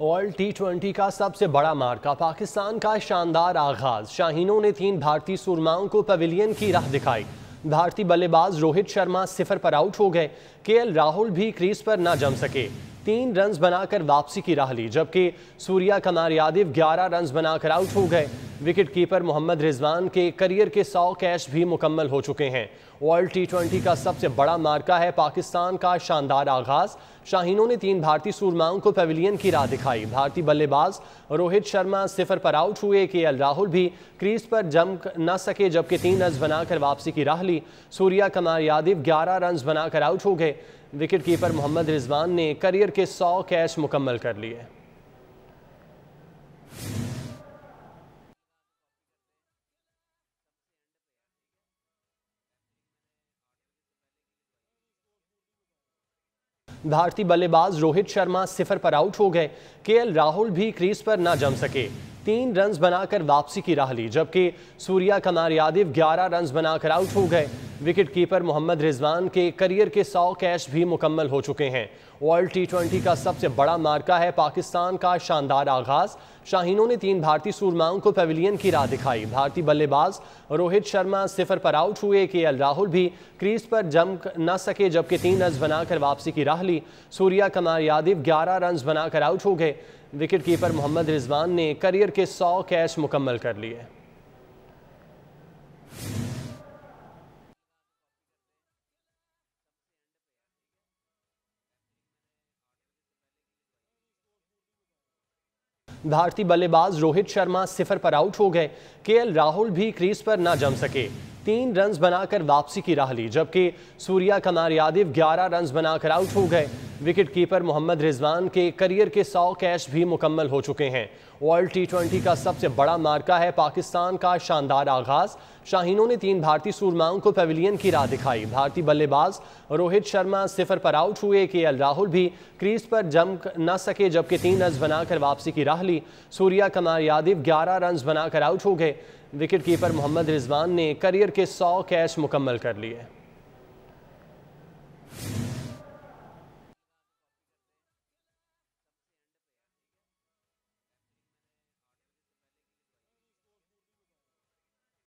world T twenty का सबसे बड़ा मार्का पाकिस्तान का शानदार आगाज शाहीनों ने तीन भारतीय सुरमाओं को पवेलियन की राह दिखाई भारतीय बल्लेबाज रोहित शर्मा सिफर पर आउट हो गए के राहुल भी क्रीज पर ना जम सके तीन रन बनाकर वापसी की राह ली जबकि सूर्या कमार यादव ग्यारह रन बनाकर आउट हो गए विकेट कीपर मोहम्मद रिजवान के करियर के 100 कैच भी मुकम्मल हो चुके हैं वर्ल्ड टी का सबसे बड़ा मार्का है पाकिस्तान का शानदार आगाज शाहीनों ने तीन भारतीय सूरमाओं को पवेलियन की राह दिखाई भारतीय बल्लेबाज रोहित शर्मा सिफर पर आउट हुए के एल राहुल भी क्रीज पर जम न सके जबकि तीन रन बनाकर वापसी की राह ली सूर्या कमार यादव ग्यारह रन बनाकर आउट हो गए कीपर मोहम्मद रिजवान ने करियर के सौ कैच मुकम्मल कर लिए भारतीय बल्लेबाज रोहित शर्मा सिफर पर आउट हो गए केएल राहुल भी क्रीज पर ना जम सके तीन रन बनाकर वापसी की राह ली जबकि सूर्या कमार यादव 11 रन बनाकर आउट हो गए विकेट कीपर मोहम्मद रिजवान के करियर के 100 कैच भी मुकम्मल हो चुके हैं वर्ल्ड टी का सबसे बड़ा मार्का है पाकिस्तान का शानदार आगाज शाहीनों ने तीन भारतीय सूरमाओं को पवेलियन की राह दिखाई भारतीय बल्लेबाज रोहित शर्मा सिफर पर आउट हुए के एल राहुल भी क्रीज पर जम न सके जबकि तीन रन बनाकर वापसी की राह ली सूर्या कमार यादव ग्यारह रन बनाकर आउट हो गए विकेट कीपर मोहम्मद रिजवान ने करियर के 100 कैच मुकम्मल कर लिए भारतीय बल्लेबाज रोहित शर्मा सिफर पर आउट हो गए केएल राहुल भी क्रीज पर ना जम सके तीन रन्स बनाकर वापसी की राह ली जबकि सूर्या कमार यादव 11 रन्स बनाकर आउट हो गए विकेट कीपर मोहम्मद रिजवान के करियर के 100 कैच भी मुकम्मल हो चुके हैं वर्ल्ड टी का सबसे बड़ा मार्का है पाकिस्तान का शानदार आगाज शाहीनों ने तीन भारतीय सूरमाओं को पवेलियन की राह दिखाई भारतीय बल्लेबाज रोहित शर्मा सिफर पर आउट हुए के एल राहुल भी क्रीज पर जम न सके जबकि तीन रन बनाकर वापसी की राह ली सूर्या कमार यादव ग्यारह रन बनाकर आउट हो गए कीपर मोहम्मद रिजवान ने करियर के सौ कैच मुकम्मल कर लिए